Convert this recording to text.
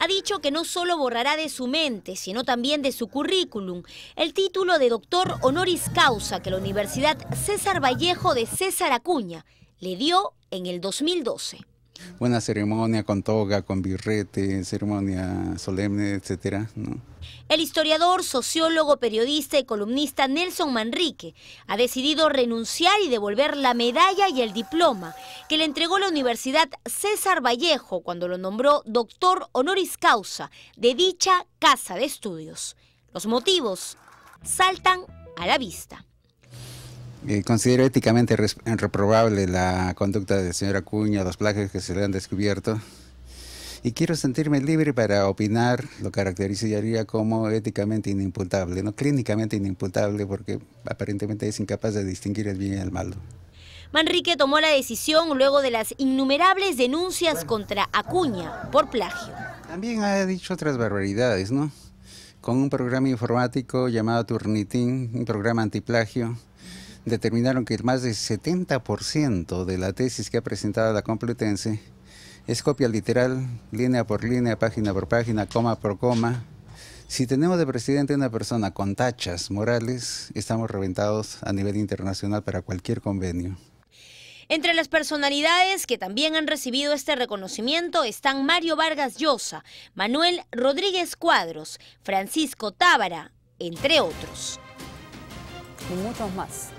ha dicho que no solo borrará de su mente, sino también de su currículum, el título de doctor honoris causa que la Universidad César Vallejo de César Acuña le dio en el 2012 buena ceremonia con toga, con birrete, ceremonia solemne, etc. El historiador, sociólogo, periodista y columnista Nelson Manrique ha decidido renunciar y devolver la medalla y el diploma que le entregó la Universidad César Vallejo cuando lo nombró doctor honoris causa de dicha casa de estudios. Los motivos saltan a la vista. Eh, considero éticamente reprobable la conducta del señor Acuña, los plagios que se le han descubierto. Y quiero sentirme libre para opinar, lo caracterizaría como éticamente inimputable, no clínicamente inimputable, porque aparentemente es incapaz de distinguir el bien y el malo. Manrique tomó la decisión luego de las innumerables denuncias contra Acuña por plagio. También ha dicho otras barbaridades, ¿no? Con un programa informático llamado Turnitin, un programa antiplagio, determinaron que más del 70% de la tesis que ha presentado la Complutense es copia literal, línea por línea, página por página, coma por coma. Si tenemos de presidente una persona con tachas morales, estamos reventados a nivel internacional para cualquier convenio. Entre las personalidades que también han recibido este reconocimiento están Mario Vargas Llosa, Manuel Rodríguez Cuadros, Francisco Tábara, entre otros. Y muchos más.